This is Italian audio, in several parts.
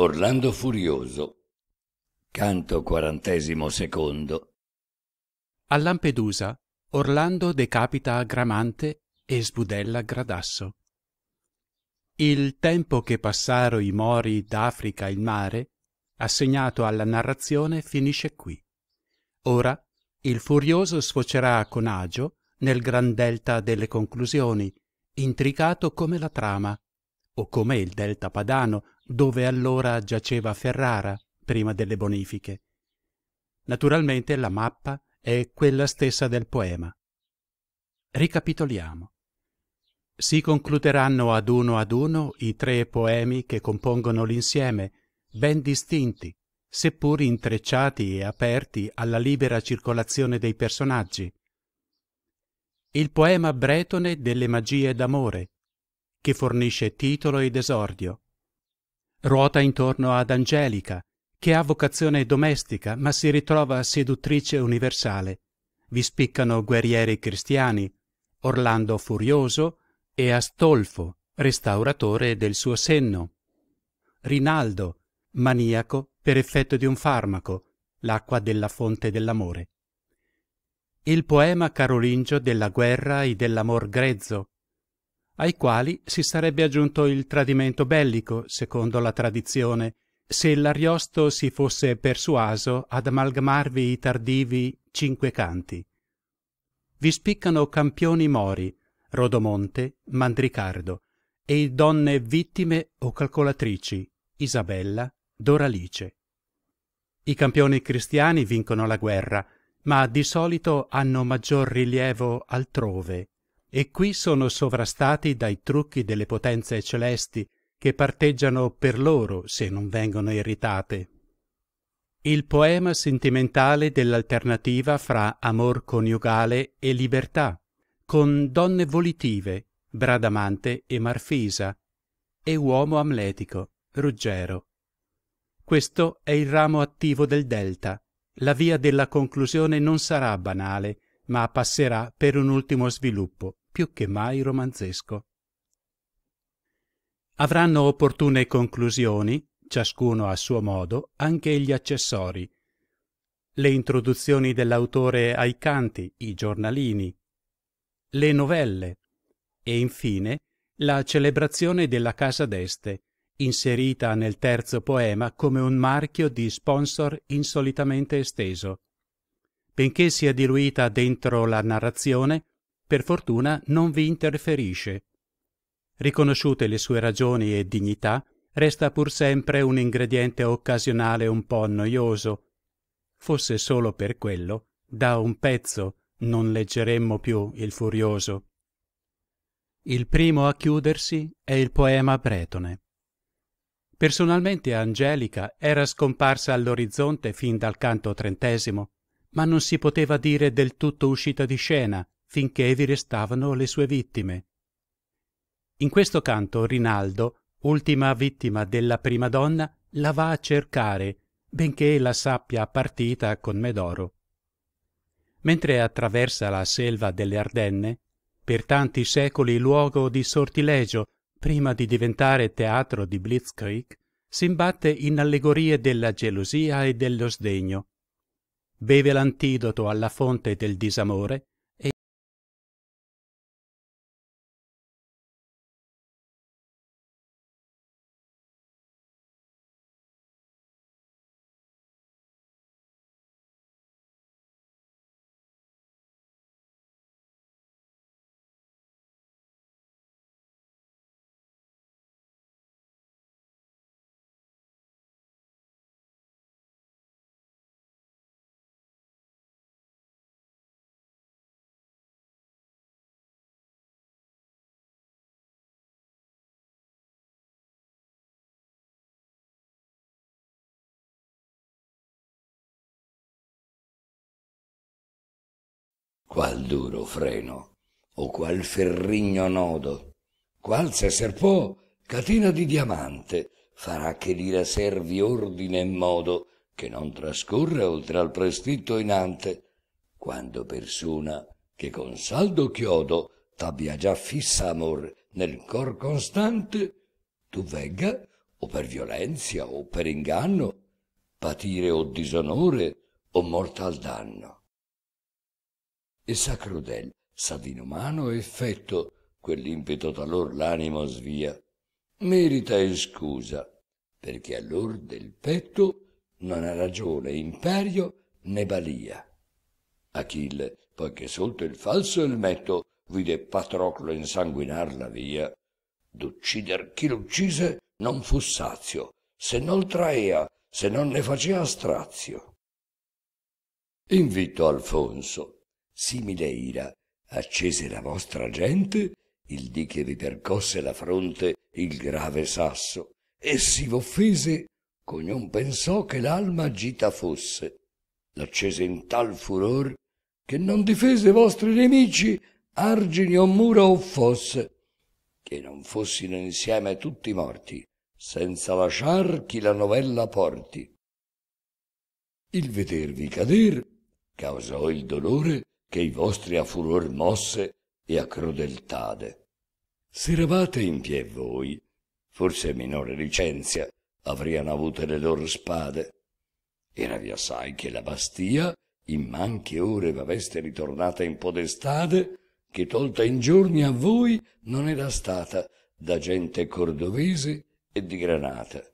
Orlando Furioso Canto quarantesimo secondo A Lampedusa Orlando decapita Gramante e sbudella Gradasso Il tempo che passaro i mori d'Africa in mare assegnato alla narrazione finisce qui Ora il Furioso sfocerà con agio nel gran delta delle conclusioni intricato come la trama o come il delta padano dove allora giaceva Ferrara prima delle bonifiche. Naturalmente la mappa è quella stessa del poema. Ricapitoliamo. Si concluderanno ad uno ad uno i tre poemi che compongono l'insieme, ben distinti, seppur intrecciati e aperti alla libera circolazione dei personaggi. Il poema bretone delle magie d'amore, che fornisce titolo ed esordio, Ruota intorno ad Angelica, che ha vocazione domestica ma si ritrova seduttrice universale. Vi spiccano guerrieri cristiani, Orlando Furioso e Astolfo, restauratore del suo senno. Rinaldo, maniaco per effetto di un farmaco, l'acqua della fonte dell'amore. Il poema carolingio della guerra e dell'amor grezzo, ai quali si sarebbe aggiunto il tradimento bellico, secondo la tradizione, se l'Ariosto si fosse persuaso ad amalgamarvi i tardivi cinque canti. Vi spiccano campioni mori, Rodomonte, Mandricardo, e donne vittime o calcolatrici, Isabella, Doralice. I campioni cristiani vincono la guerra, ma di solito hanno maggior rilievo altrove, e qui sono sovrastati dai trucchi delle potenze celesti che parteggiano per loro se non vengono irritate. Il poema sentimentale dell'alternativa fra amor coniugale e libertà, con donne volitive, Bradamante e Marfisa, e uomo amletico, Ruggero. Questo è il ramo attivo del delta. La via della conclusione non sarà banale, ma passerà per un ultimo sviluppo più che mai romanzesco. Avranno opportune conclusioni, ciascuno a suo modo, anche gli accessori, le introduzioni dell'autore ai canti, i giornalini, le novelle e infine la celebrazione della Casa d'Este, inserita nel terzo poema come un marchio di sponsor insolitamente esteso. Benché sia diluita dentro la narrazione, per fortuna non vi interferisce. Riconosciute le sue ragioni e dignità, resta pur sempre un ingrediente occasionale un po' noioso. Fosse solo per quello, da un pezzo non leggeremmo più il Furioso. Il primo a chiudersi è il poema bretone. Personalmente Angelica era scomparsa all'orizzonte fin dal canto trentesimo, ma non si poteva dire del tutto uscita di scena, finché vi restavano le sue vittime. In questo canto Rinaldo, ultima vittima della prima donna, la va a cercare, benché la sappia partita con Medoro. Mentre attraversa la selva delle Ardenne, per tanti secoli luogo di sortilegio, prima di diventare teatro di Blitzkrieg, s'imbatte in allegorie della gelosia e dello sdegno. Beve l'antidoto alla fonte del disamore qual duro freno o qual ferrigno nodo qual se serpò catena di diamante farà che l'ira servi ordine e modo che non trascorre oltre al prestitto inante quando persona che con saldo chiodo t'abbia già fissa amor nel cor constante tu vegga o per violenza o per inganno patire o disonore o mortal danno e sacroden savino mano effetto quell'impeto talor l'animo svia merita e scusa perché allor del petto non ha ragione imperio né balia achille poiché sotto il falso elmetto vide patroclo insanguinar la via d'uccider chi l'uccise non fu sazio se nol traea se non ne facea strazio invitto alfonso simile ira accese la vostra gente il dì che vi percosse la fronte il grave sasso e si v'offese ch'ognon pensò che l'alma agita fosse l'accese in tal furor che non difese vostri nemici argini o mura o fosse che non fossino insieme tutti morti senza lasciar chi la novella porti il vedervi cader causò il dolore che i vostri a furor mosse e a crudeltade. S'eravate in pie voi, forse a minore licenzia avrian avute le loro spade. Eravi assai che la Bastia in manche ore v'aveste ritornata in podestade, che tolta in giorni a voi non era stata da gente cordovese e di Granata.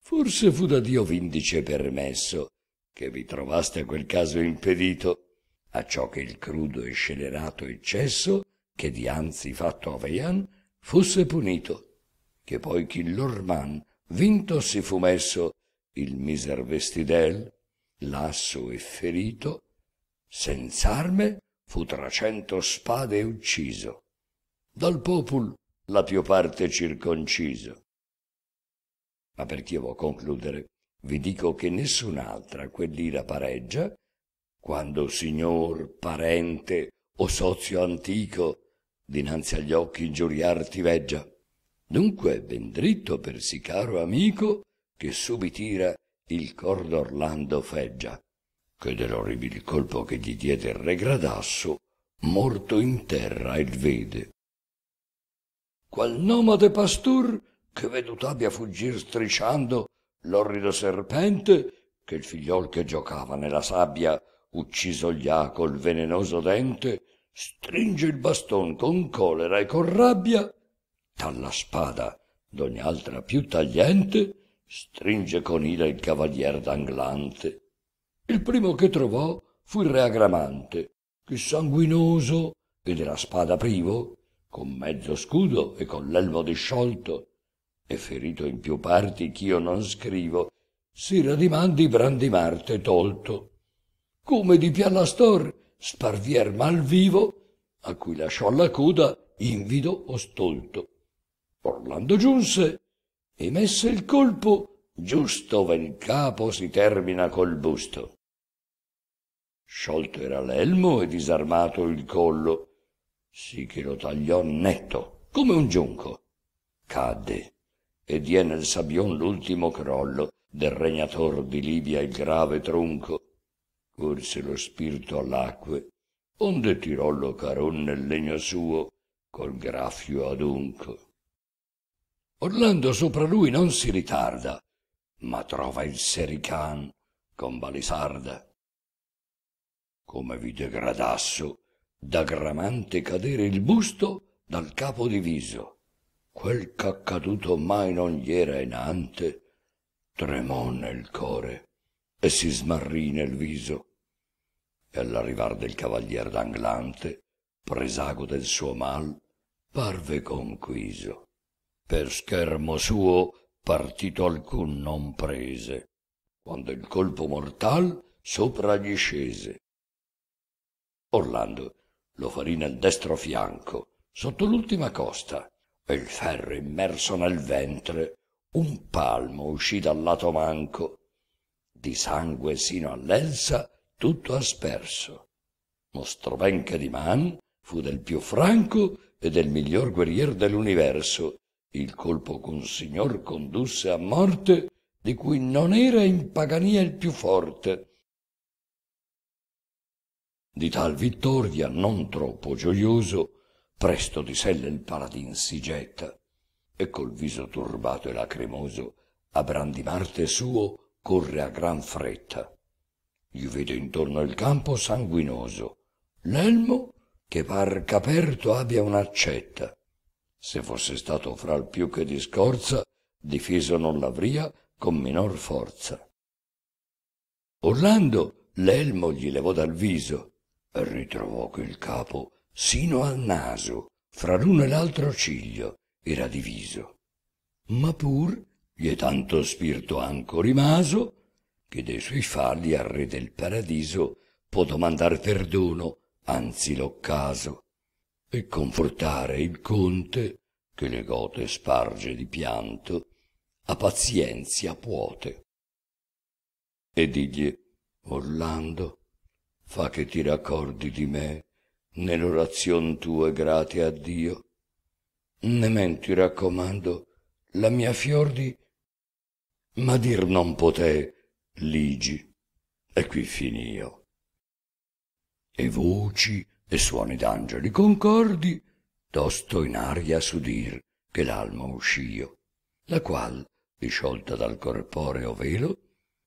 Forse fu da Dio vindice permesso, che vi trovaste a quel caso impedito, a ciò che il crudo e scelerato eccesso che dianzi fatto avean fusse punito che poi chi l'orman vinto si fu messo il miser vestidel lasso e ferito senz'arme fu trecento spade ucciso dal popul la più parte circonciso ma perch'io vo concludere vi dico che nessun'altra quell'ira pareggia quando signor parente o sozio antico dinanzi agli occhi ingiuriar ti veggia dunque ben dritto per sì caro amico che subitira il cor d'orlando feggia che dell'orribil colpo che gli diede il re gradasso morto in terra il vede qual nomade pastur che veduto abbia fuggir strisciando l'orrido serpente che il figliol che giocava nella sabbia ucciso gli col venenoso dente stringe il baston con colera e con rabbia tal la spada d'ogni altra più tagliente stringe con ira il cavalier d'anglante il primo che trovò fu il re agramante che sanguinoso e della spada privo con mezzo scudo e con l'elmo disciolto e ferito in più parti ch'io non scrivo si radimandi brandimarte tolto come di Pianastor sparvier mal vivo, a cui lasciò la coda invido o stolto. Orlando giunse e messe il colpo giusto ove il capo si termina col busto. Sciolto era l'elmo e disarmato il collo, sì che lo tagliò netto, come un giunco. Cadde e diè nel sabbion l'ultimo crollo del regnator di Libia il grave tronco corse lo spirito all'acque onde tirò lo caron nel legno suo col graffio adunco orlando sopra lui non si ritarda ma trova il serican con balisarda come vide gradasso, da gramante cadere il busto dal capo diviso quel ch'accaduto mai non gli era inante tremò nel core e si smarrì nel viso e all'arrivar del cavalier d'anglante presago del suo mal parve conquiso per schermo suo partito alcun non prese quando il colpo mortal sopra gli scese orlando lo farì nel destro fianco sotto l'ultima costa e il ferro immerso nel ventre un palmo uscì dal lato manco di sangue sino all'elsa tutto asperso. Mostrovenca di Man fu del più franco e del miglior guerrier dell'universo. Il colpo che un signor condusse a morte di cui non era in Pagania il più forte. Di tal vittoria, non troppo gioioso, presto di sella il paladin si getta, e col viso turbato e lacrimoso, a brandimarte suo corre a gran fretta gli vede intorno il campo sanguinoso, l'elmo che par caperto abbia un'accetta. Se fosse stato fra il più che di scorza, difeso non l'avria con minor forza. Orlando l'elmo gli levò dal viso, e ritrovò il capo sino al naso, fra l'uno e l'altro ciglio era diviso. Ma pur gli è tanto spirito anco rimaso, che dei suoi falli al re del paradiso può domandar perdono anzi l'occaso e confortare il conte che le gote sparge di pianto a pazienzia puote e digli orlando fa che ti raccordi di me nell'orazion tua grate a dio ne men ti raccomando la mia fiordi ma dir non potè ligi e qui finì io e voci e suoni d'angeli concordi tosto in aria s'udir che l'alma uscio la qual disciolta dal corporeo velo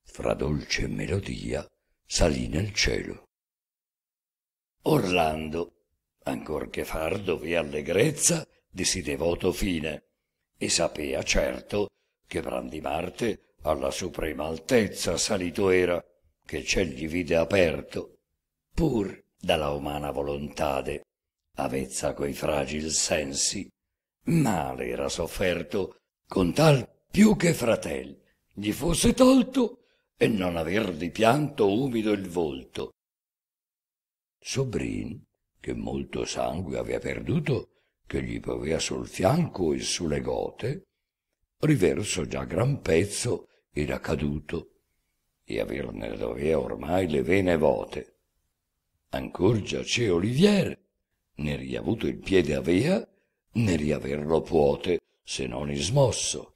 fra dolce melodia salì nel cielo orlando ancor che far dovea allegrezza di si devoto fine e sapea certo che brandi marte alla suprema altezza salito era che ciel gli vide aperto pur dalla umana volontade avezza coi fragil sensi male era sofferto con tal più che fratel gli fosse tolto e non aver di pianto umido il volto sobrin che molto sangue avea perduto che gli piovea sul fianco e sulle gote riverso già gran pezzo era caduto e averne dovea ormai le vene vote ancor giacea olivier né riavuto il piede avea né riaverlo puote se non ismosso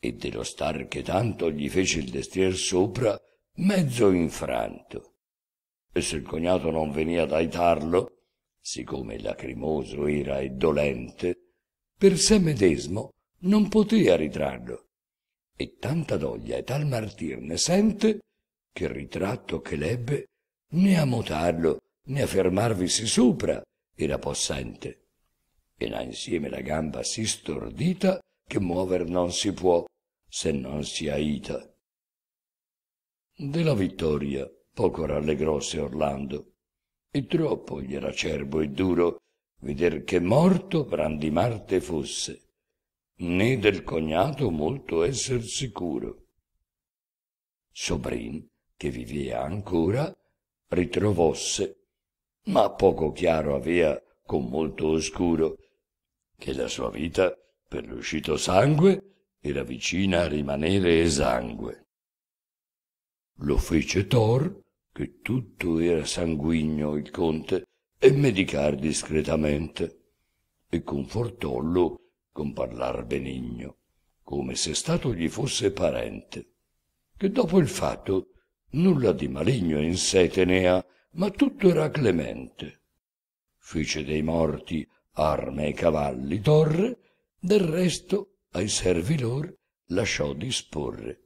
e dello star che tanto gli fece il destrier sopra mezzo infranto e se il cognato non venia ad aitarlo siccome lacrimoso era e dolente per sé medesmo non potea ritrarlo e tanta doglia e tal martir ne sente che il ritratto che l'ebbe né a mutarlo né a fermarvisi sopra era possente e là insieme la gamba si stordita che muover non si può se non si aita della vittoria poco rallegrose Orlando e troppo gli era acerbo e duro veder che morto Brandimarte fosse né del cognato molto esser sicuro. Sobrin, che vivea ancora, ritrovosse, ma poco chiaro avea con molto oscuro, che la sua vita, per l'uscito sangue, era vicina a rimanere esangue. Lo fece Thor, che tutto era sanguigno il conte, e medicar discretamente, e confortollo con parlar benigno, come se stato gli fosse parente, che dopo il fatto nulla di maligno in sé tenea, ma tutto era clemente. Fece dei morti arme e cavalli torre, del resto ai servi lor lasciò disporre.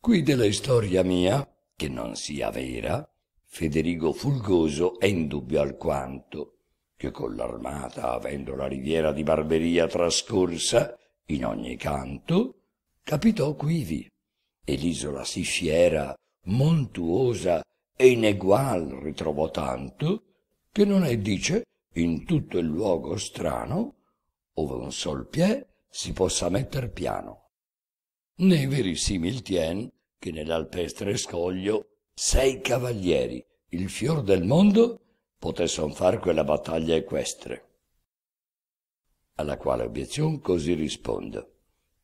Qui della storia mia, che non sia vera, Federigo Fulgoso è in dubbio alquanto, che con l'armata avendo la riviera di Barberia trascorsa in ogni canto capitò quivi e l'isola sì fiera montuosa e inegual ritrovò tanto che non è dice in tutto il luogo strano ove un sol piè si possa metter piano né verisimil tien che nell'alpestre scoglio sei cavalieri il fior del mondo potesson far quella battaglia equestre. Alla quale obiezione così rispondo,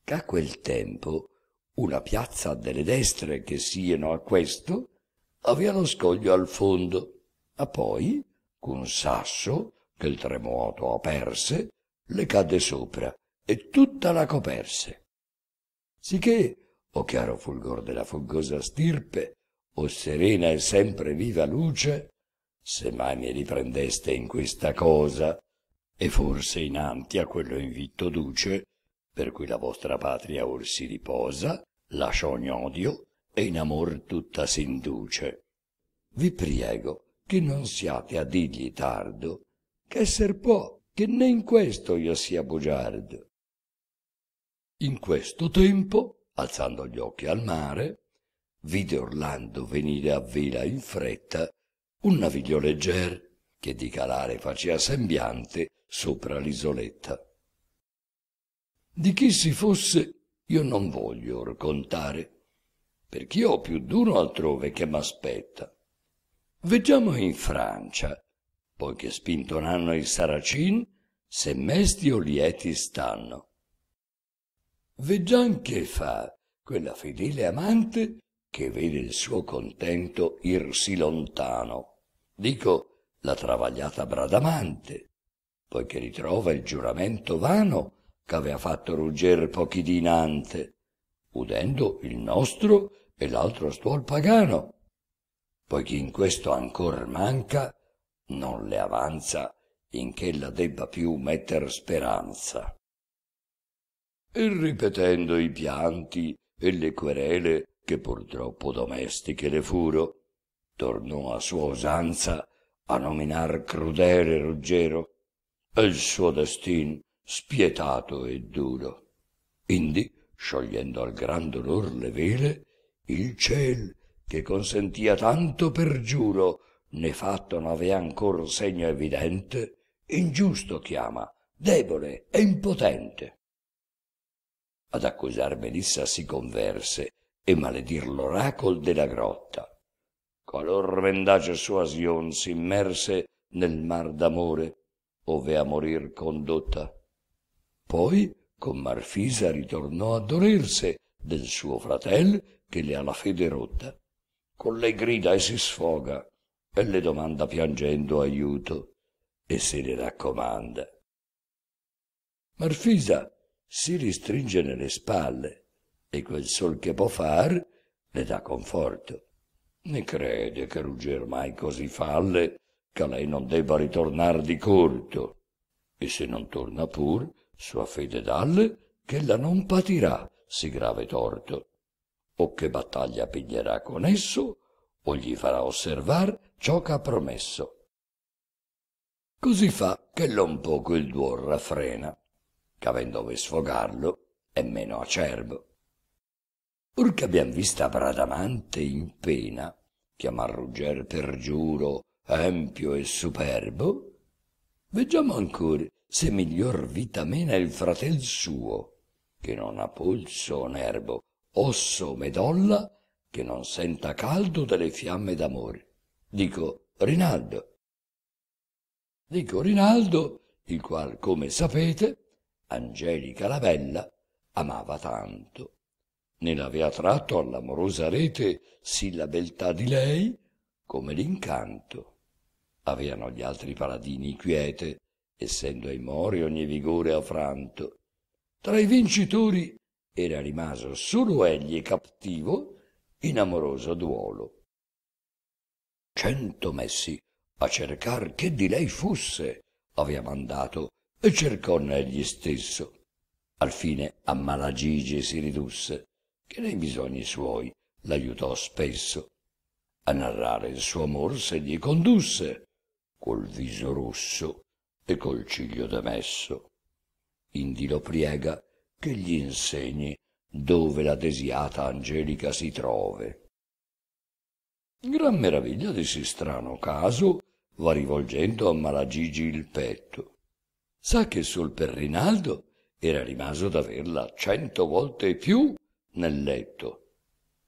che a quel tempo una piazza delle destre che sieno a questo aveva lo scoglio al fondo, a poi, con sasso, che il tremuoto aperse, le cadde sopra e tutta la coperse. Sicché, o chiaro fulgor della foggosa stirpe, o serena e sempre viva luce, se mai mi riprendeste in questa cosa, e forse innanti a quello invitto duce, per cui la vostra patria or si riposa, lascia ogni odio, e in amor tutta s'induce. Vi priego che non siate a digli tardo, che esser può che né in questo io sia bugiardo. In questo tempo, alzando gli occhi al mare, vide Orlando venire a vela in fretta un naviglio legger che di calare facea sembiante sopra l'isoletta di chi si fosse io non voglio or contare perch'io ho più d'uno altrove che m'aspetta veggiamo in francia poi che spintonanno i saracin se mesti o lieti stanno veggiam che fa quella fedele amante che vede il suo contento irsi lontano dico la travagliata bradamante poiché ritrova il giuramento vano ch'avea fatto rugger pochi dinante udendo il nostro e l'altro stuol pagano poiché in questo ancor manca non le avanza in che ch'ella debba più metter speranza e ripetendo i pianti e le querele che purtroppo domestiche le furo, tornò a sua usanza a nominar crudele Ruggero e il suo destin spietato e duro. Indi, sciogliendo al gran dolor le vele, il ciel, che consentia tanto per giuro, né fatto n'avea ancor segno evidente, ingiusto chiama, debole e impotente. Ad accusar Melissa si converse, e maledir l'oracol della grotta. Qualor vendace sua Sion immerse nel mar d'amore, ove a morir condotta. Poi con Marfisa ritornò a dolerse del suo fratel che le ha la fede rotta. Con lei grida e si sfoga, e le domanda piangendo aiuto, e se le raccomanda. Marfisa si ristringe nelle spalle, e quel sol che può far le dà conforto. Ne crede che Ruggero mai così falle che lei non debba ritornar di corto, e se non torna pur, sua fede dalle che ella non patirà si grave torto, o che battaglia piglierà con esso, o gli farà osservar ciò che ha promesso. Così fa che l'on poco il duor raffrena, che avendo ove sfogarlo è meno acerbo Or purché abbiam vista bradamante in pena chiamar rugger per giuro empio e superbo veggiamo ancor se miglior vita mena il fratel suo che non ha polso nerbo osso medolla che non senta caldo delle fiamme d'amore. dico rinaldo dico rinaldo il qual come sapete angelica la bella amava tanto né l'avea tratto all'amorosa rete sì la beltà di lei come l'incanto aveano gli altri paladini quiete essendo ai mori ogni vigore affranto tra i vincitori era rimaso solo egli cattivo in amoroso duolo cento messi a cercar che di lei fusse avea mandato e cercon egli stesso al fine a malagigi si ridusse che nei bisogni suoi l'aiutò spesso. A narrare il suo amor se gli condusse, col viso rosso e col ciglio demesso. Indi lo priega che gli insegni dove la desiata angelica si trove. Gran meraviglia di sì strano caso va rivolgendo a Malagigi il petto. Sa che sul Rinaldo era rimaso d'averla cento volte più nel letto,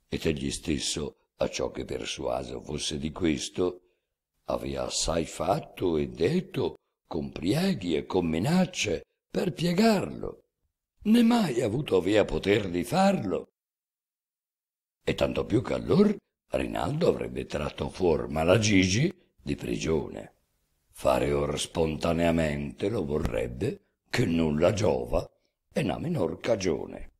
ed egli stesso, a ciò che persuaso fosse di questo, avea assai fatto e detto con prieghi e con minacce per piegarlo, né mai avuto avea poter di farlo. E tanto più che allor Rinaldo avrebbe tratto fuor Gigi di prigione. Fare or spontaneamente lo vorrebbe, che nulla giova e n'ha minor cagione.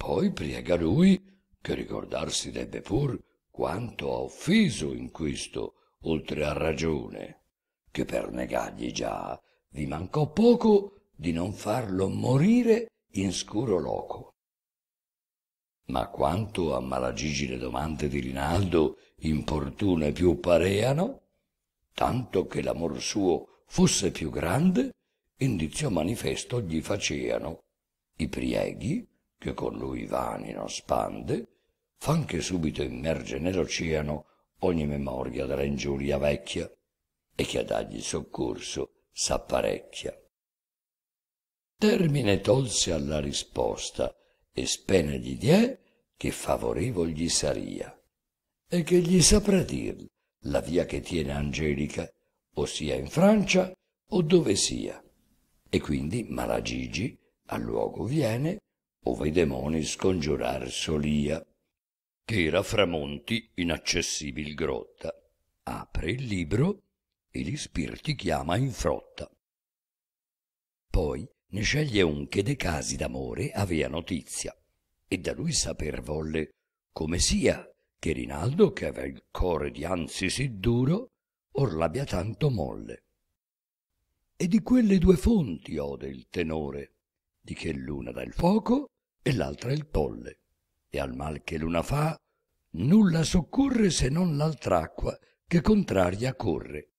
Poi priega lui che ricordarsi debbe pur quanto ha offeso in questo oltre a ragione, che per negargli già vi mancò poco di non farlo morire in scuro loco. Ma quanto a Malagigi le domande di Rinaldo importune più pareano, tanto che l'amor suo fosse più grande, indizio manifesto gli faceano i prieghi che con lui vanino spande, fan che subito immerge nell'oceano ogni memoria della ingiuria vecchia, e che a dargli soccorso s'apparecchia. Termine tolse alla risposta, e spene gli die che favorevol gli saria, e che gli saprà dir la via che tiene Angelica, o sia in Francia o dove sia. E quindi Malagigi al luogo viene, ove i demoni scongiurar solia che era framonti inaccessibil grotta apre il libro e gli spirti chiama in frotta poi ne sceglie un che de casi d'amore avea notizia e da lui saper volle come sia che rinaldo che avea il core dianzi sì duro or l'abbia tanto molle e di quelle due fonti ode il tenore di che l'una dà il fuoco e l'altra il tolle, e al mal che l'una fa nulla soccorre se non l'altra acqua che contraria corre.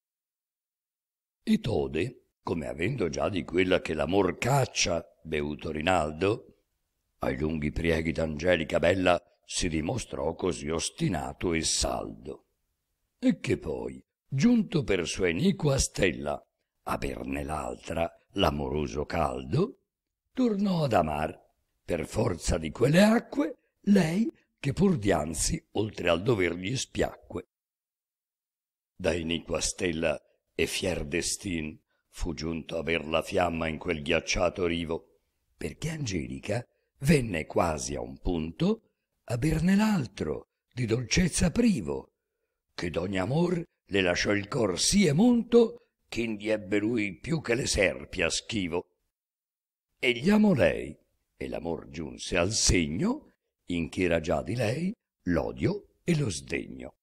E Tode, come avendo già di quella che l'amor caccia beuto Rinaldo, ai lunghi prieghi d'Angelica Bella si dimostrò così ostinato e saldo. E che poi, giunto per sua iniqua stella, a berne l'altra l'amoroso caldo, tornò ad amar per forza di quelle acque lei che pur dianzi oltre al dover gli spiacque da iniqua stella e fier destin fu giunto aver la fiamma in quel ghiacciato rivo perché angelica venne quasi a un punto a berne l'altro di dolcezza privo che d'ogni amor le lasciò il cor sì e monto ch'indi ebbe lui più che le serpi a schivo e gli amò lei, e l'amor giunse al segno in che era già di lei l'odio e lo sdegno.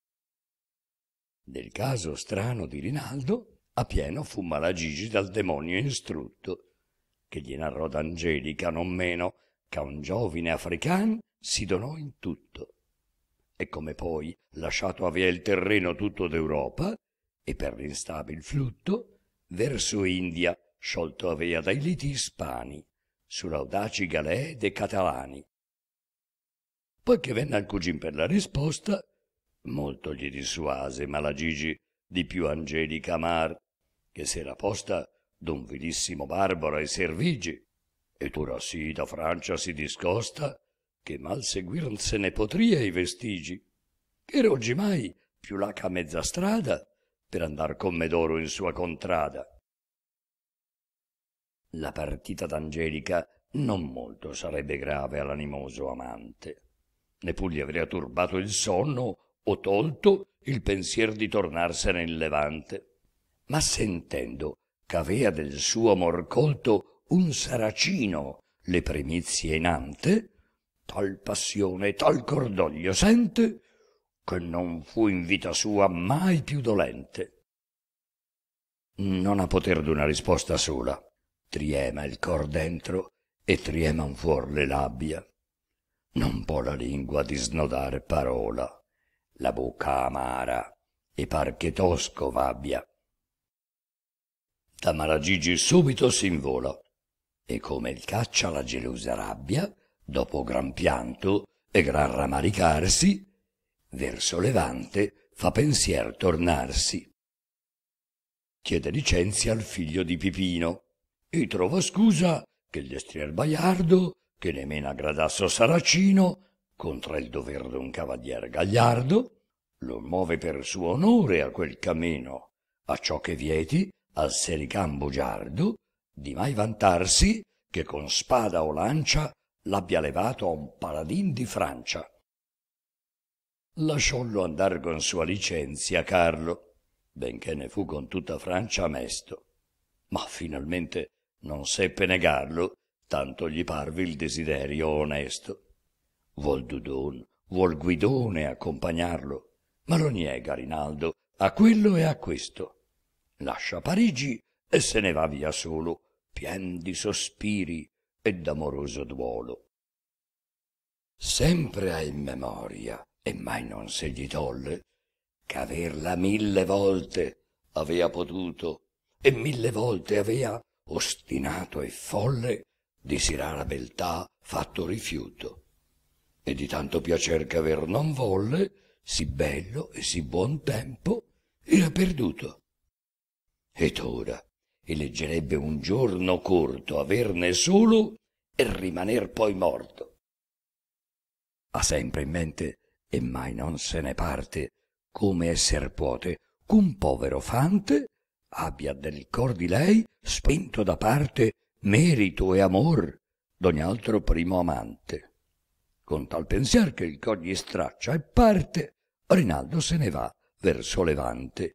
Del caso strano di Rinaldo, a pieno fu Malagigi dal demonio instrutto, che gli narrò d'Angelica non meno, che un giovine african si donò in tutto. E come poi, lasciato avea il terreno tutto d'Europa, e per l'instabil flutto, verso India sciolto avea dai liti ispani, sull'audaci galee dei catalani. Poiché venne al cugin per la risposta, molto gli dissuase Malagigi di più Angelica Mar, che s'era posta d'un vilissimo barbaro ai servigi, e Turassi da Francia si discosta, che mal seguiron se ne potria i vestigi, che era oggimai più laca mezza strada per andar con Medoro in sua contrada la partita d'Angelica non molto sarebbe grave all'animoso amante, neppur gli avria turbato il sonno o tolto il pensier di tornarsene in levante. Ma sentendo ch'avea del suo amor colto un saracino le primizie inante, tal passione e tal cordoglio sente, che non fu in vita sua mai più dolente. Non ha poter d'una risposta sola, triema il cor dentro e trieman fuor le labbia non può la lingua disnodare parola la bocca amara e par che tosco v'abbia tamaragigi subito s'invola e come il caccia la gelosa rabbia dopo gran pianto e gran ramaricarsi verso levante fa pensier tornarsi chiede licenzia al figlio di pipino e trovò scusa che il destrier baiardo che nemena gradasso saracino contra il dover d'un cavalier gagliardo lo muove per suo onore a quel cammino acciò che vieti al sericam bugiardo di mai vantarsi che con spada o lancia l'abbia levato a un paladin di francia lasciollo andar con sua licenzia carlo benché ne fu con tutta francia mesto ma finalmente non seppe negarlo, tanto gli parve il desiderio onesto. Vuol Dudon, vuol Guidone accompagnarlo, ma lo niega Rinaldo a quello e a questo. Lascia Parigi e se ne va via solo, pien di sospiri e d'amoroso duolo. Sempre ha in memoria, e mai non se gli tolle, ch'averla mille volte avea potuto, e mille volte avea ostinato e folle di sì rara beltà fatto rifiuto e di tanto piacer aver non volle sì bello e sì buon tempo era perduto ed ora eleggerebbe un giorno corto averne solo e rimaner poi morto ha sempre in mente e mai non se ne parte come esser puote ch'un povero fante abbia nel cor di lei spinto da parte merito e amor d'ogni altro primo amante con tal pensier che il cor gli straccia e parte rinaldo se ne va verso levante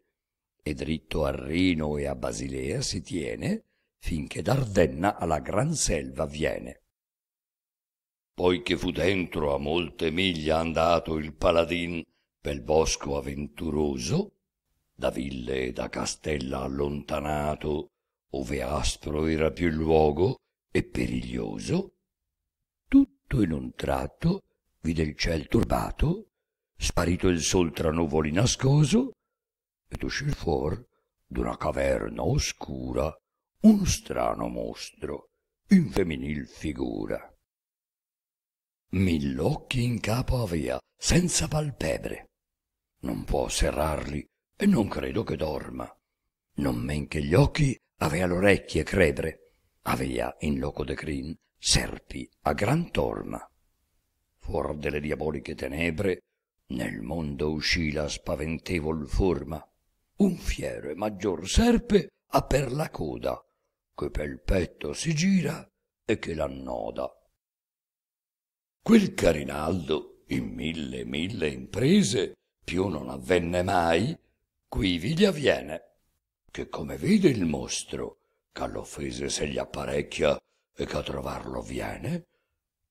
e dritto a Rino e a Basilea si tiene finché d'Ardenna alla gran selva viene poi che fu dentro a molte miglia andato il paladin pel bosco avventuroso da ville e da castella allontanato ove aspro era più il luogo e periglioso tutto in un tratto vide il ciel turbato sparito il sol tra nuvoli nascoso ed uscì fuor d'una caverna oscura un strano mostro in femminil figura mill'occhi in capo avea senza palpebre non può serrarli e non credo che dorma. Non men che gli occhi avea l'orecchie credere, avea in loco de crin serpi a gran torma. Fuor delle diaboliche tenebre, nel mondo uscì la spaventevol forma. Un fiero e maggior serpe ha per la coda, che pel petto si gira e che l'annoda. Quel Carinaldo, in mille mille imprese, più non avvenne mai, qui gli avviene che come vide il mostro ch'all'offese se gli apparecchia e ch'a trovarlo viene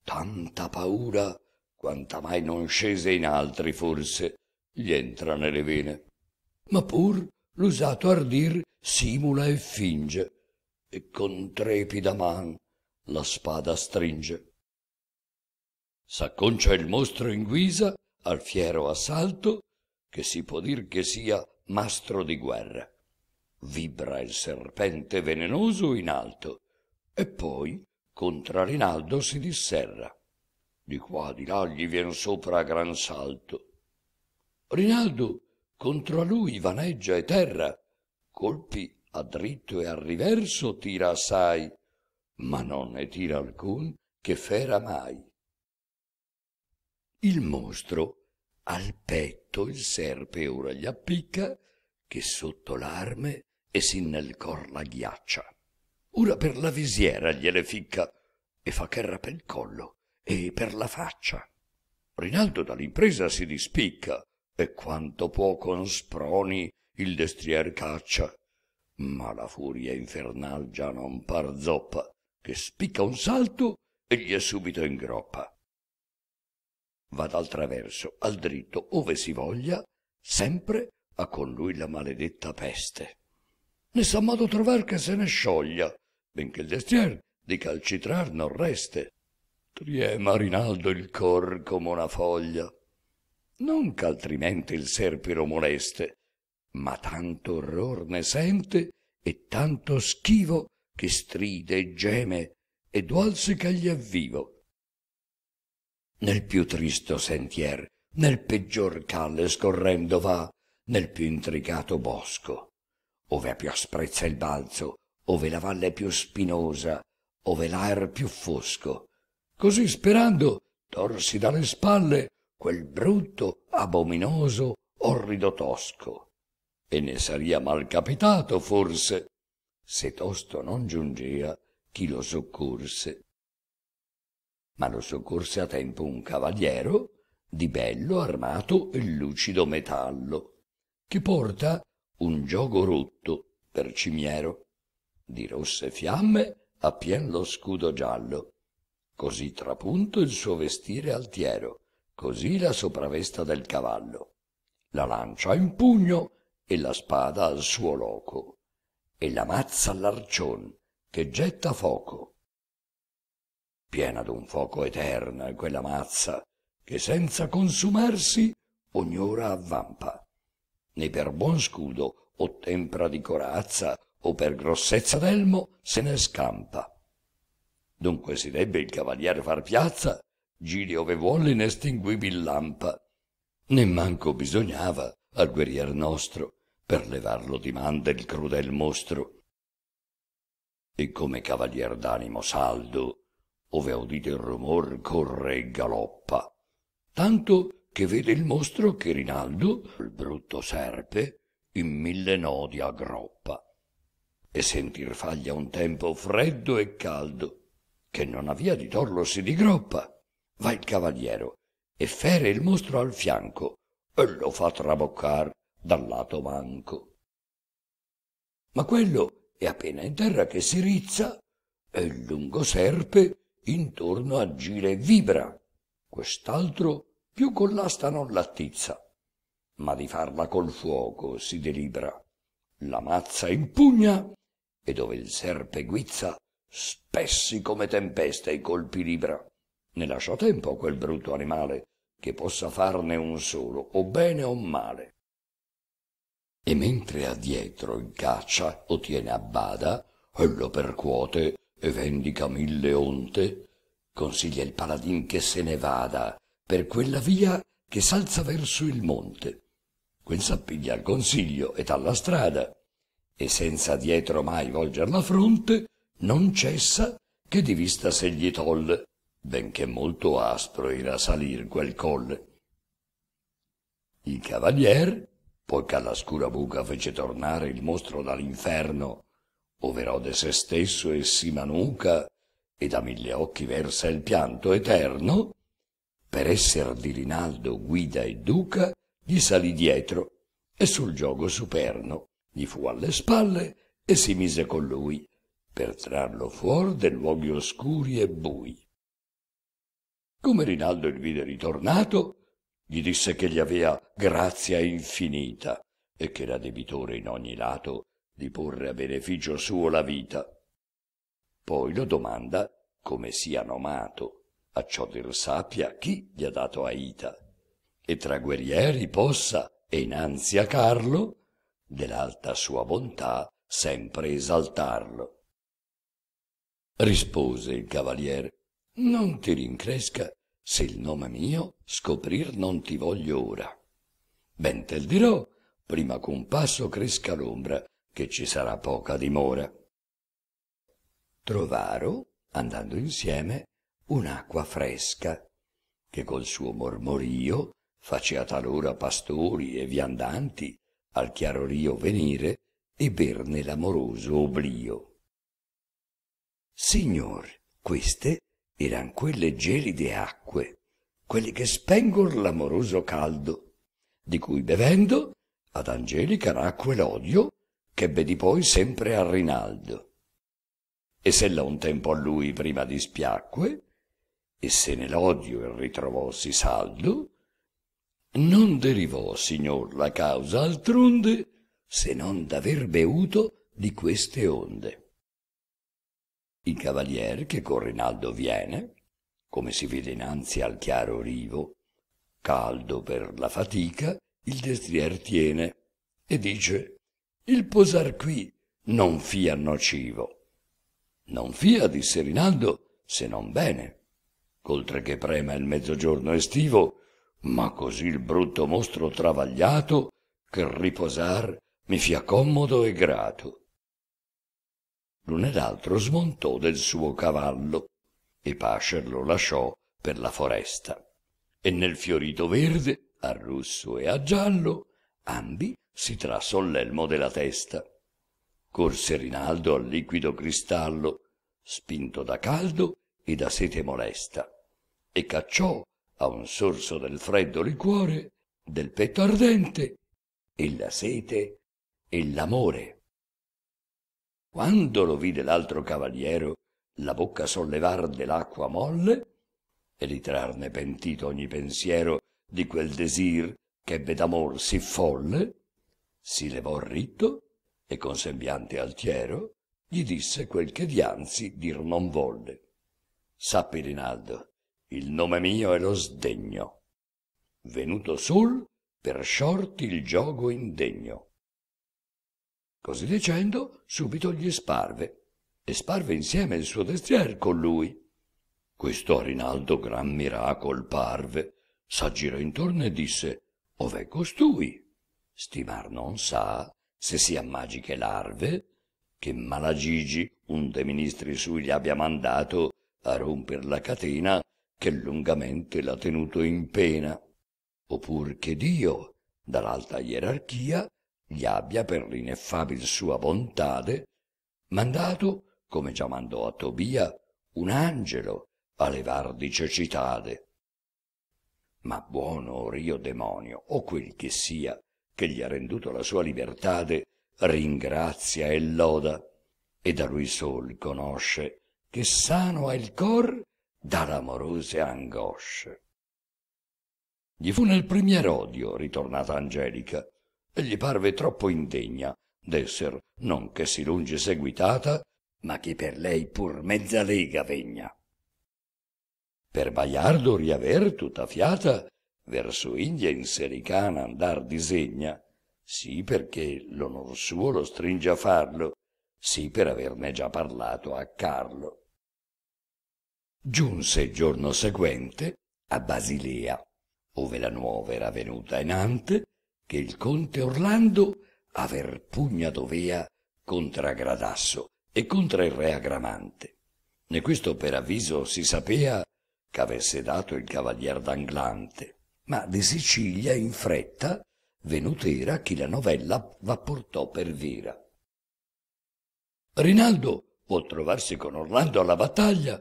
tanta paura quanta mai non scese in altri forse gli entra nelle vene ma pur l'usato ardir simula e finge e con trepida man la spada stringe s'acconcia il mostro in guisa al fiero assalto che si può dir che sia mastro di guerra. Vibra il serpente venenoso in alto e poi contra Rinaldo si disserra. Di qua di là gli vien sopra a gran salto. Rinaldo contro a lui vaneggia e terra, colpi a dritto e a riverso tira assai, ma non ne tira alcun che fera mai. Il mostro al petto il serpe ora gli appicca, che sotto l'arme e sin nel cor la ghiaccia. Ora per la visiera gliele ficca, e fa cherra pel collo e per la faccia. Rinaldo dall'impresa si dispicca, e quanto può con sproni il destrier caccia. Ma la furia infernal già non par zoppa, che spicca un salto e gli è subito in groppa vada al traverso, al dritto, ove si voglia, sempre ha con lui la maledetta peste. Ne s'ammato trovar che se ne scioglia, benché il destier di calcitrar non reste. Triema Rinaldo il cor come una foglia. Non ch'altrimenti il serpiro moleste, ma tanto orror ne sente e tanto schivo che stride e geme e duolsi che gli è vivo nel più tristo sentier, nel peggior calle scorrendo va, nel più intricato bosco, ove più asprezza il balzo, ove la valle è più spinosa, ove l'aer più fosco. Così sperando, torsi dalle spalle quel brutto, abominoso, orrido tosco. E ne saria mal capitato, forse, se tosto non giungea chi lo soccorse ma lo soccorse a tempo un cavaliero di bello armato e lucido metallo che porta un giogo rotto per cimiero di rosse fiamme pien lo scudo giallo così trapunto il suo vestire altiero così la sopravesta del cavallo la lancia in pugno e la spada al suo loco e la mazza all'arcion che getta foco piena d'un foco eterna quella mazza, che senza consumarsi ognora avvampa, né per buon scudo o tempra di corazza o per grossezza d'elmo se ne scampa. Dunque si debbe il cavalier far piazza, giri ove vuole l'inestinguibil lampa. Né manco bisognava al guerrier nostro per levarlo di man del crudel mostro. E come cavalier d'animo saldo ove udite il rumor corre e galoppa tanto che vede il mostro che rinaldo il brutto serpe in mille nodi aggroppa. e sentir faglia un tempo freddo e caldo che non avia di torlo si digroppa va il cavaliero e fere il mostro al fianco e lo fa traboccar dal lato manco ma quello è appena in terra che si rizza e il lungo serpe intorno a gira e vibra quest'altro più con l'asta non l'attizza ma di farla col fuoco si delibra la mazza impugna e dove il serpe guizza spessi come tempesta i colpi libra ne lascia tempo a quel brutto animale che possa farne un solo o bene o male e mentre addietro in caccia o tiene a bada e lo percuote e vendica mille onte, consiglia il paladin che se ne vada per quella via che s'alza verso il monte. Quel s'appiglia al consiglio ed alla strada, e senza dietro mai volger la fronte, non cessa che di vista se gli tolle, benché molto aspro era salir quel colle. Il cavalier, poiché alla scura buca fece tornare il mostro dall'inferno Overode se stesso e si manuca, e da mille occhi versa il pianto eterno, per esser di Rinaldo guida e duca, gli salì dietro, e sul gioco superno gli fu alle spalle e si mise con lui, per trarlo fuor dei luoghi oscuri e bui. Come Rinaldo il vide ritornato, gli disse che gli avea grazia infinita e che era debitore in ogni lato di porre a beneficio suo la vita. Poi lo domanda come sia nomato, acciò dir sappia chi gli ha dato Aita, e tra guerrieri possa, e innanzi a Carlo, dell'alta sua bontà sempre esaltarlo. Rispose il cavalier, non ti rincresca se il nome mio scoprir non ti voglio ora. Ben te l dirò, prima che un passo cresca l'ombra che ci sarà poca dimora. Trovarono, andando insieme, un'acqua fresca, che col suo mormorio facea talora pastori e viandanti al chiaro rio venire e berne l'amoroso oblio. Signor, queste eran quelle gelide acque, quelle che spengon l'amoroso caldo, di cui bevendo ad Angelica nacque l'odio che vedi poi sempre a Rinaldo. E Sella un tempo a lui prima dispiacque, e se nell'odio e ritrovossi saldo, non derivò, signor, la causa altronde se non d'aver beuto di queste onde. Il cavalier che con Rinaldo viene, come si vede innanzi al chiaro rivo, caldo per la fatica, il destrier tiene e dice il posar qui non fia nocivo. Non fia, disse Rinaldo, se non bene. Coltre che prema il mezzogiorno estivo, ma così il brutto mostro travagliato, che riposar mi fia comodo e grato. L'un ed altro smontò del suo cavallo, e Pascer lo lasciò per la foresta, e nel fiorito verde, a russo e a giallo, Ambi si trassò l'elmo della testa. Corse Rinaldo al liquido cristallo, spinto da caldo e da sete molesta, e cacciò a un sorso del freddo liquore, del petto ardente, e la sete e l'amore. Quando lo vide l'altro cavaliero, la bocca sollevar dell'acqua molle, e ritrarne pentito ogni pensiero di quel desir ch'ebbe d'amor si folle si levò ritto e con sembiante altiero gli disse quel che dianzi dir non volle sappi rinaldo il nome mio è lo sdegno venuto sol per sciorti il giogo indegno così dicendo subito gli sparve e sparve insieme il suo destrier con lui questo a rinaldo gran miracol parve s'aggirò intorno e disse ov'è costui? Stimar non sa se sia magiche larve, che Malagigi, un dei ministri sui, gli abbia mandato a romper la catena che lungamente l'ha tenuto in pena, oppur che Dio, dall'alta ierarchia, gli abbia per l'ineffabil sua bontade mandato, come già mandò a Tobia, un angelo a levar di cecitade ma buono o rio demonio, o quel che sia, che gli ha renduto la sua libertate, ringrazia e loda, ed a lui sol conosce che sano ha il cor dall'amorose angosce. Gli fu nel primier odio ritornata Angelica, e gli parve troppo indegna d'esser non che si lungi seguitata, ma che per lei pur mezza lega vegna per Baiardo riaver tutta fiata verso India in sericana andar disegna sì perché l'onor suo lo stringe a farlo sì per averne già parlato a Carlo giunse il giorno seguente a Basilea ove la nuova era venuta enante che il conte Orlando aver pugna dovea contra Gradasso e contra il re Agramante. E questo per avviso si sapea che avesse dato il cavalier d'Anglante, ma di Sicilia in fretta venutera chi la novella v'apportò per Vera. Rinaldo vuol trovarsi con Orlando alla battaglia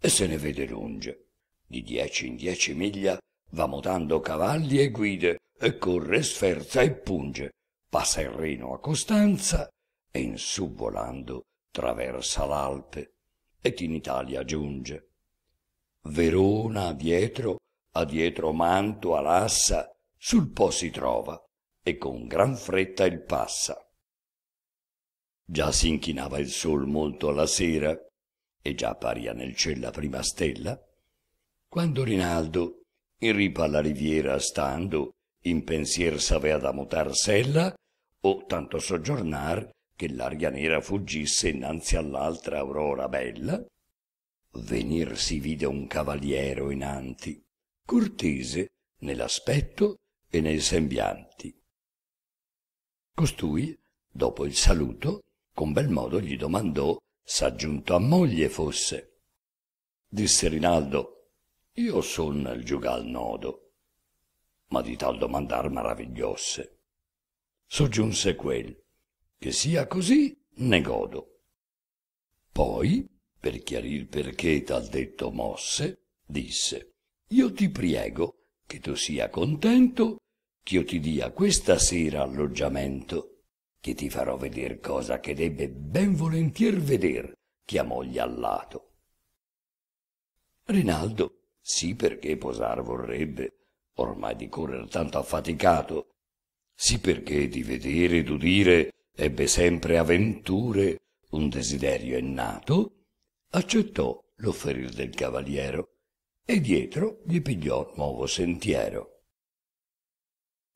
e se ne vede lunge. Di dieci in dieci miglia va mutando cavalli e guide e corre, sferza e punge, passa il Reno a Costanza e in su volando traversa l'Alpe ed in Italia giunge verona dietro, adietro adietro mantua lassa sul po si trova e con gran fretta il passa già inchinava il sol molto alla sera e già apparia nel ciel la prima stella quando rinaldo in ripa alla riviera stando in pensier s'avea da mutar sella o tanto soggiornar che l'aria nera fuggisse innanzi all'altra aurora bella venir si vide un cavaliero inanti cortese nell'aspetto e nei sembianti costui dopo il saluto con bel modo gli domandò s'aggiunto a moglie fosse disse rinaldo io son il giugal nodo ma di tal domandar maravigliosse soggiunse quel che sia così ne godo poi per chiarir perché tal detto mosse, disse, io ti priego che tu sia contento, ch'io ti dia questa sera alloggiamento, che ti farò veder cosa che debbe ben volentier veder moglie al lato. Rinaldo, sì perché posar vorrebbe, ormai di correr tanto affaticato, sì perché di vedere ed udire ebbe sempre avventure un desiderio è nato, accettò l'offerir del cavaliero e dietro gli pigliò nuovo sentiero.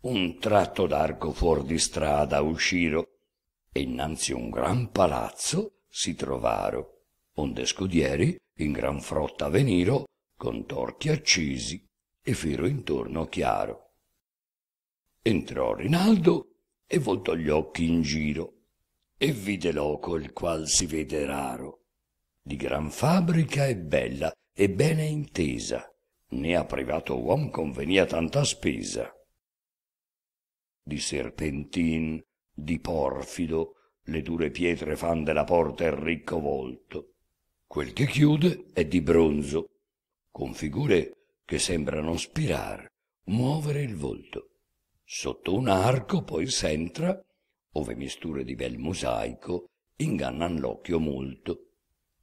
Un tratto d'arco fuor di strada usciro e innanzi un gran palazzo si trovaro, onde scudieri in gran frotta veniro con torchi accesi e firo intorno chiaro. Entrò Rinaldo e voltò gli occhi in giro e vide loco il qual si vede raro di gran fabbrica e bella e bene intesa, né a privato uom convenia tanta spesa. Di serpentin, di porfido, le dure pietre fan della porta il ricco volto. Quel che chiude è di bronzo, con figure che sembrano spirar, muovere il volto. Sotto un arco poi s'entra, ove misture di bel mosaico ingannan l'occhio molto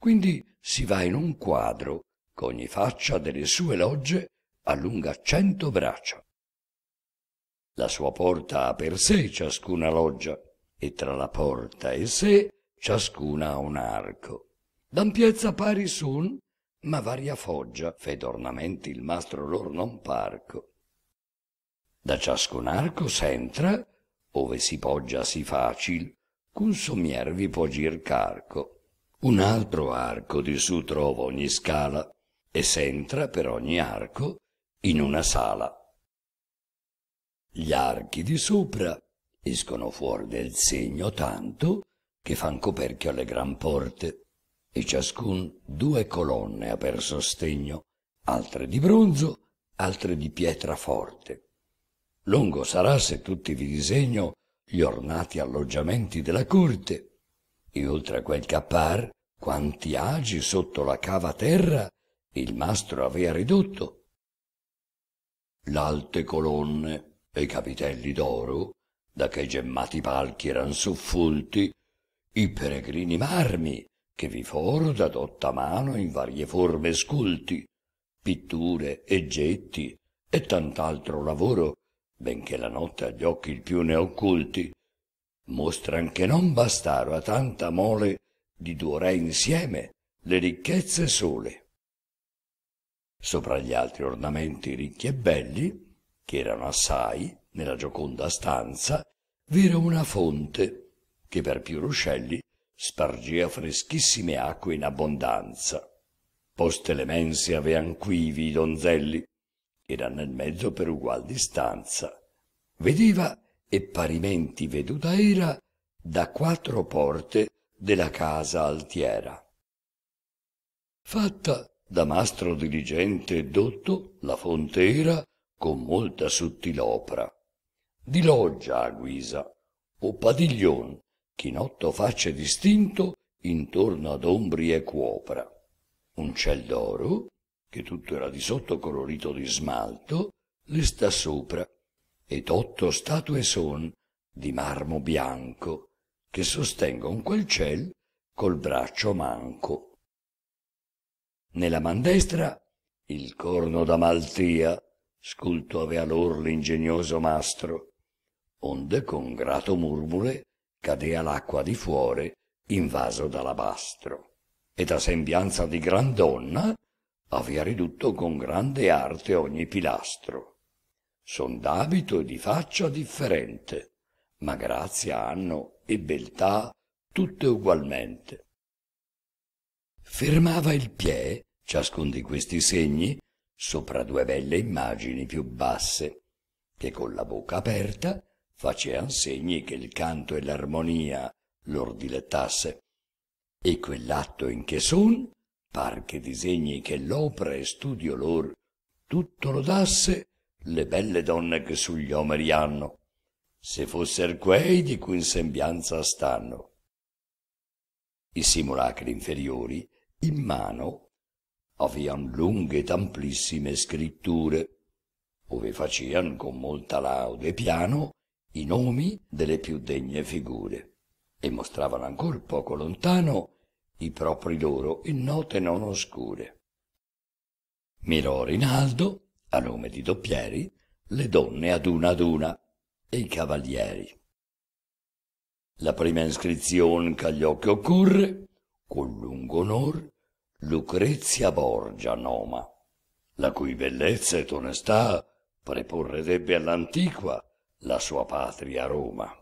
quindi si va in un quadro che ogni faccia delle sue logge allunga cento braccia. La sua porta ha per sé ciascuna loggia, e tra la porta e sé ciascuna ha un arco. D'ampiezza pari sun, ma varia foggia fed ornamenti il mastro lor non parco. Da ciascun arco s'entra, ove si poggia si facil, ch'un sommier vi può gir carco. Un altro arco di su trova ogni scala e s'entra per ogni arco in una sala. Gli archi di sopra escono fuor del segno tanto che fan coperchio alle gran porte e ciascun due colonne ha per sostegno, altre di bronzo, altre di pietra forte. Lungo sarà se tutti vi disegno gli ornati alloggiamenti della corte, e oltre a quel cappar quanti agi sotto la cava terra il mastro avea ridotto l'alte colonne e i capitelli d'oro da che gemmati palchi eran soffolti i peregrini marmi che vi foro da dotta mano in varie forme sculti pitture e getti e tant'altro lavoro benché la notte agli occhi il più ne occulti mostran che non bastaro a tanta mole di duo re insieme le ricchezze sole. Sopra gli altri ornamenti ricchi e belli, che erano assai, nella gioconda stanza, v'era una fonte, che per più ruscelli spargea freschissime acque in abbondanza. Poste le mense avean quivi i donzelli, era nel mezzo per ugual distanza. Vediva e parimenti veduta era da quattro porte della casa altiera. Fatta da mastro diligente e dotto la fonte era con molta sottilopra, di loggia a guisa, o padiglion, chinotto facce distinto intorno ad ombri e cuopra, un ciel d'oro, che tutto era di sotto colorito di smalto, le sta sopra ed otto statue son di marmo bianco che sostengon quel ciel col braccio manco. Nella man destra il corno da Maltia sculto avea lor l'ingegnoso mastro, onde con grato murmure cadea l'acqua di fuore in vaso d'alabastro, ed a sembianza di gran donna avea ridutto con grande arte ogni pilastro son d'abito e di faccia differente ma grazia hanno e beltà tutte ugualmente fermava il pie, ciascun di questi segni sopra due belle immagini più basse che con la bocca aperta facean segni che il canto e l'armonia lor dilettasse e quell'atto in che son par che disegni che l'opra e studio lor tutto lodasse le belle donne che sugli omeri hanno, se fosser quei di cui in sembianza stanno. I simulacri inferiori in mano avean lunghe ed amplissime scritture, ove facean con molta laude e piano i nomi delle più degne figure, e mostravano ancor poco lontano i propri loro in note non oscure. Mirò Rinaldo a nome di doppieri, le donne ad una ad una e i cavalieri. La prima iscrizione cagliò occhi occorre, con lungo onor, Lucrezia Borgia noma, la cui bellezza e onestà preporredebbe all'antiqua la sua patria Roma.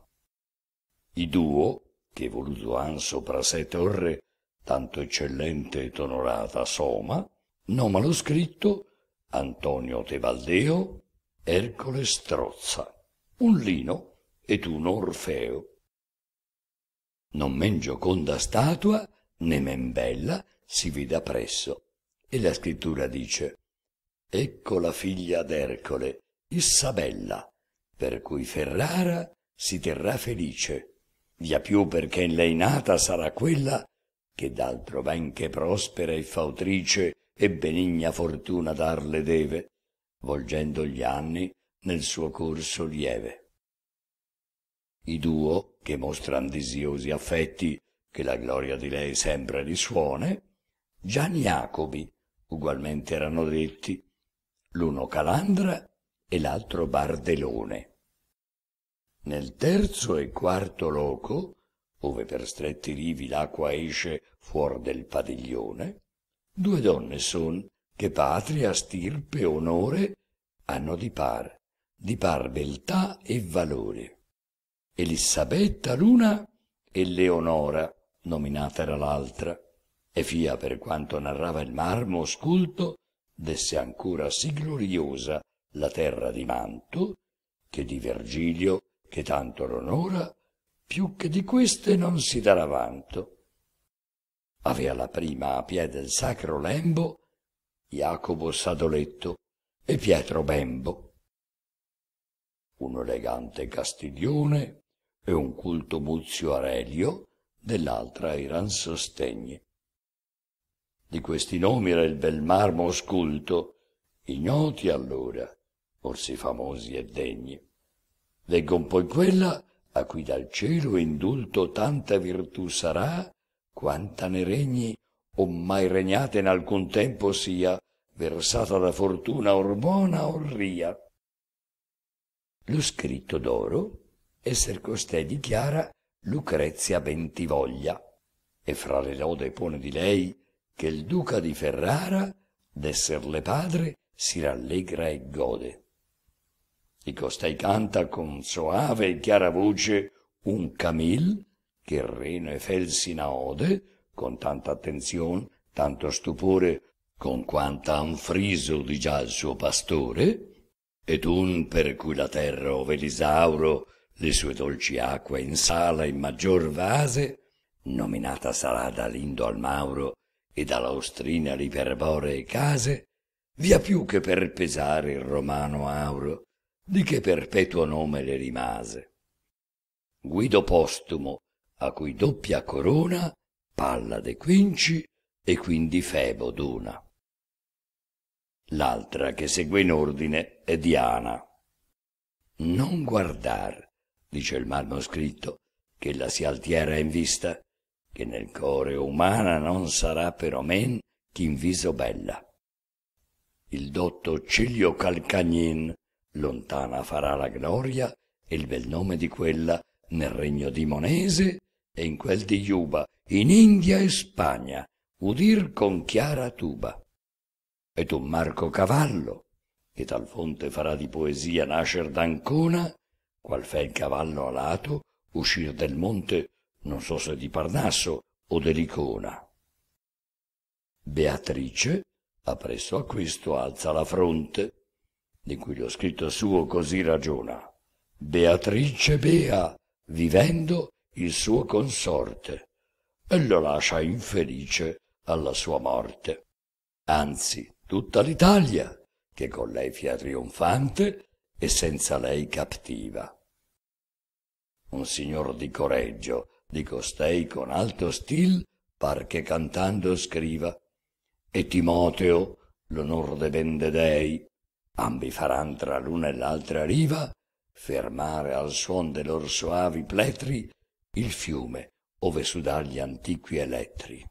I duo, che voluto han sopra sé torre, tanto eccellente ed onorata soma, noma lo scritto Antonio Tebaldeo, Ercole Strozza, un lino ed un orfeo. Non men gioconda statua, né men bella, si vida presso, e la scrittura dice Ecco la figlia d'Ercole, Issabella, per cui Ferrara si terrà felice, via più perché in lei nata sarà quella che d'altro ben che prospera e fautrice e benigna fortuna dar le deve, volgendo gli anni nel suo corso lieve. I duo, che mostran disiosi affetti, che la gloria di lei sempre risuone, Gian Jacobi ugualmente erano detti, l'uno Calandra e l'altro Bardelone. Nel terzo e quarto loco, ove per stretti rivi l'acqua esce fuor del padiglione, due donne son che patria stirpe onore hanno di par di par beltà e valore elisabetta l'una e leonora nominata era l'altra e fia per quanto narrava il marmo sculto desse ancora sì gloriosa la terra di manto che di virgilio che tanto l'onora più che di queste non si darà vanto avea la prima a piè del sacro lembo Jacopo Sadoletto e Pietro Bembo. Un elegante Castiglione e un culto Muzio Arelio, dell'altra eran Sostegne. Di questi nomi era il bel marmo osculto, ignoti allora, orsi famosi e degni. Leggo poi quella a cui dal cielo indulto tanta virtù sarà quanta ne regni o mai regnata in alcun tempo sia, versata da fortuna or buona or ria. Lo scritto d'oro, esser costei dichiara Lucrezia Bentivoglia, e fra le lode pone di lei che il duca di Ferrara, d'esserle padre, si rallegra e gode. E costei canta con soave e chiara voce un camil reno e ode, con tanta attenzione, tanto stupore, con quanta anfriso di già il suo pastore, ed un per cui la terra ove l'Isauro le sue dolci acque in sala in maggior vase, nominata sarà da Lindo al Mauro e dall'Austrina all'iperboree case, via più che per pesare il romano auro, di che perpetuo nome le rimase. Guido Postumo, a cui doppia corona Palla de Quinci e quindi Febo dona. L'altra che segue in ordine è Diana. Non guardar, dice il marmo scritto, che la si altiera in vista, che nel core umana non sarà però men ch'in viso bella. Il dotto Ciglio Calcagnin lontana farà la gloria e il bel nome di quella nel regno dimonese e in quel di Yuba, in India e Spagna, udir con chiara tuba. Ed un Marco Cavallo, che tal fonte farà di poesia nascer d'Ancona, qual fe il cavallo alato, uscir del monte, non so se di Parnasso o dell'Icona. Beatrice, appresso a questo, alza la fronte, di cui lo scritto suo così ragiona. Beatrice Bea, vivendo, il suo consorte e lo lascia infelice alla sua morte. Anzi, tutta l'Italia, che con lei fia trionfante e senza lei cattiva. Un signor di Coreggio, di costei con alto stil, par che cantando scriva, e Timoteo, l'onor de Vendedei, ambi faran tra l'una e l'altra riva, fermare al suon de lor soavi pletri il fiume, ove sudar gli antiqui elettri.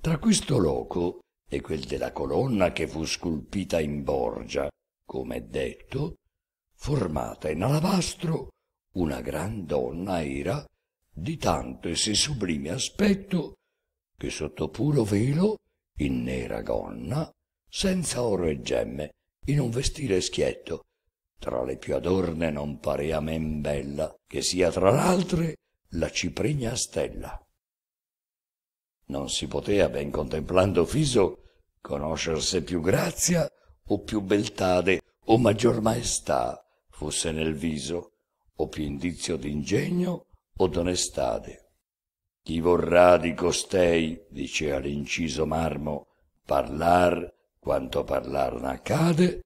Tra questo loco e quel della colonna che fu scolpita in Borgia, come è detto, formata in alabastro, una gran donna era di tanto e si sublime aspetto che sotto puro velo, in nera gonna, senza oro e gemme, in un vestire schietto, tra le più adorne non parea men bella, che sia tra l'altre la ciprigna stella. Non si potea, ben contemplando Fiso, conoscer se più grazia o più beltade o maggior maestà fosse nel viso, o più indizio d'ingegno o d'onestade. Chi vorrà di costei, dicea l'inciso marmo, parlar quanto parlar n'accade,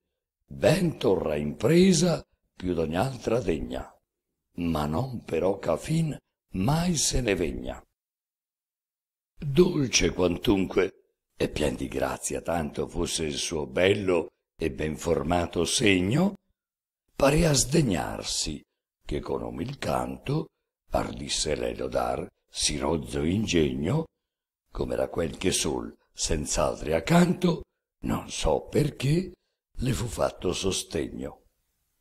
ben torra impresa più d'ogni altra degna ma non però ch'afin mai se ne vegna. Dolce quantunque e pien di grazia tanto fosse il suo bello e ben formato segno, parea sdegnarsi che con umil canto ardisse lei lodar si rozzo ingegno, come com'era quel che sol senz'altri accanto, non so perché, le fu fatto sostegno.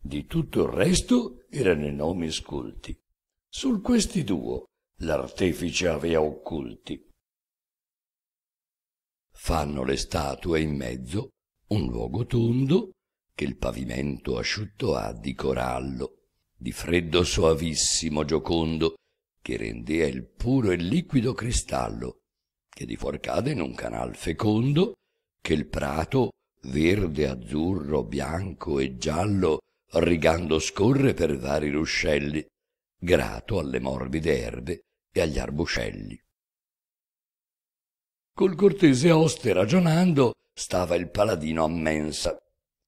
Di tutto il resto erano nomi sculti. Sul questi duo l'artefice aveva occulti. Fanno le statue in mezzo un luogo tondo che il pavimento asciutto ha di corallo, di freddo soavissimo giocondo che rendea il puro e liquido cristallo, che di fuor cade in un canal fecondo, che il prato, verde, azzurro, bianco e giallo, rigando scorre per vari ruscelli, grato alle morbide erbe e agli arbuscelli. Col cortese oste ragionando stava il paladino a mensa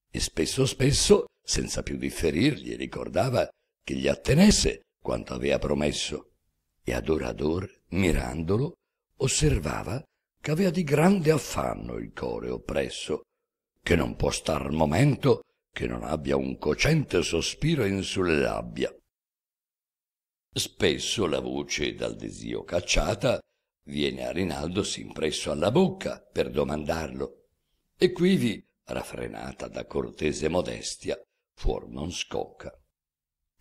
e spesso spesso, senza più differirgli, ricordava che gli attenesse quanto aveva promesso e ad ora ad ora, mirandolo, osservava che aveva di grande affanno il core oppresso, che non può star momento che non abbia un cocente sospiro in sulle labbia. Spesso la voce dal desio cacciata viene a Rinaldo impresso alla bocca per domandarlo, e quivi, raffrenata da cortese modestia, fuor non scocca.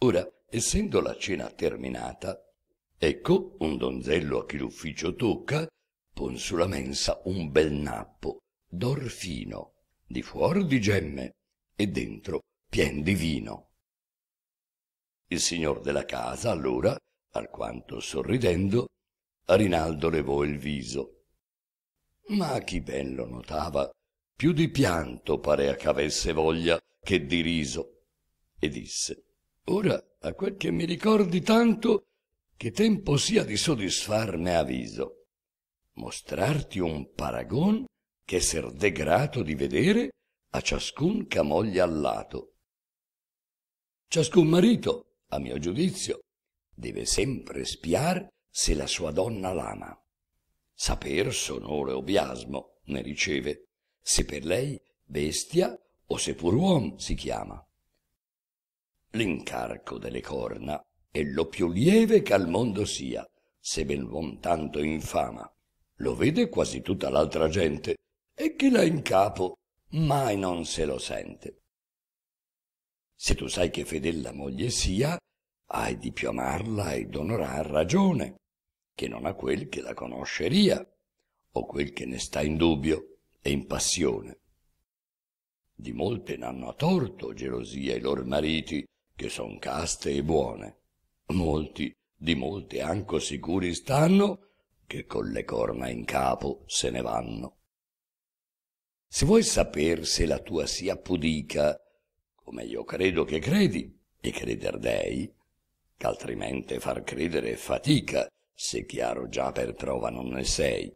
Ora, essendo la cena terminata, ecco un donzello a chi l'ufficio tocca, pon sulla mensa un bel nappo, d'or fino, di fuor di gemme, e dentro pien di vino. Il signor della casa, allora, alquanto sorridendo, a Rinaldo levò il viso. Ma chi ben lo notava, più di pianto parea ch'avesse voglia che di riso, e disse, Ora, a quel che mi ricordi tanto, che tempo sia di soddisfarne avviso. Mostrarti un paragon che ser degrato di vedere a ciascun camoglia al lato. Ciascun marito, a mio giudizio, deve sempre spiar se la sua donna l'ama. Saper sonore o biasmo ne riceve, se per lei bestia o se pur uom si chiama. L'incarco delle corna è lo più lieve che al mondo sia, se ben l'uom tanto infama. Lo vede quasi tutta l'altra gente, e chi l'ha in capo mai non se lo sente. Se tu sai che fedella moglie sia, hai di più amarla e d'onorar ragione, che non a quel che la conosceria, o quel che ne sta in dubbio e in passione. Di molte n'hanno a torto gelosia i lor mariti, che son caste e buone. Molti, di molte anco sicuri stanno, che con le corna in capo se ne vanno. Se vuoi saper se la tua sia pudica, come io credo che credi, e creder dei, ch'altrimenti far credere è fatica, se chiaro già per prova non ne sei.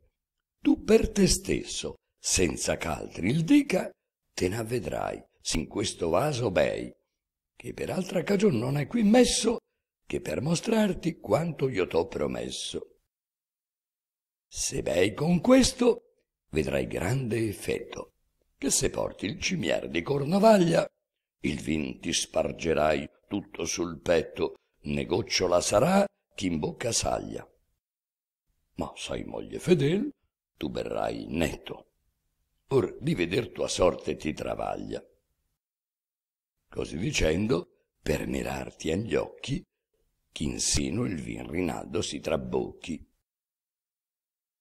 Tu per te stesso, senza ch'altri il dica, te n'avvedrai, sin questo vaso bei, che per altra cagion non è qui messo, che per mostrarti quanto io t'ho promesso. Se bei con questo, vedrai grande effetto, che se porti il cimier di Cornovaglia, il vin ti spargerai tutto sul petto, né gocciola sarà chi in bocca saglia. Ma sei moglie fedel, tu berrai netto, or di veder tua sorte ti travaglia. Così dicendo, per mirarti agli occhi, ch'insino il vin rinaldo si trabocchi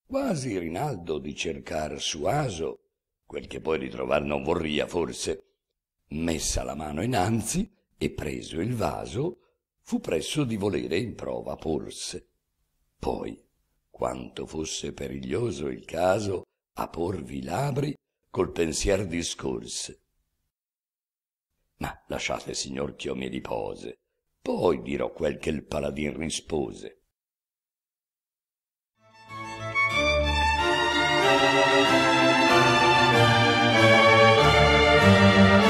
quasi rinaldo di cercar aso, quel che poi ritrovar non vorria forse messa la mano innanzi e preso il vaso fu presso di volere in prova porse poi quanto fosse periglioso il caso a porvi i labri col pensier discorse ma lasciate signor ch'io mi ripose poi dirò quel che il paladin rispose Música